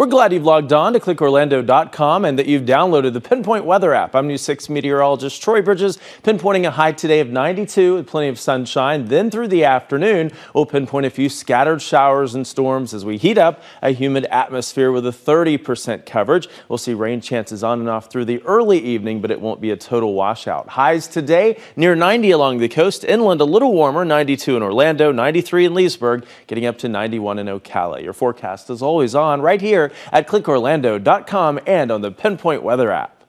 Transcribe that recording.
We're glad you've logged on to clickorlando.com and that you've downloaded the Pinpoint Weather app. I'm News 6 meteorologist Troy Bridges, pinpointing a high today of 92 with plenty of sunshine. Then through the afternoon, we'll pinpoint a few scattered showers and storms as we heat up a humid atmosphere with a 30% coverage. We'll see rain chances on and off through the early evening, but it won't be a total washout. Highs today near 90 along the coast, inland a little warmer, 92 in Orlando, 93 in Leesburg, getting up to 91 in Ocala. Your forecast is always on right here at clickorlando.com and on the Pinpoint Weather app.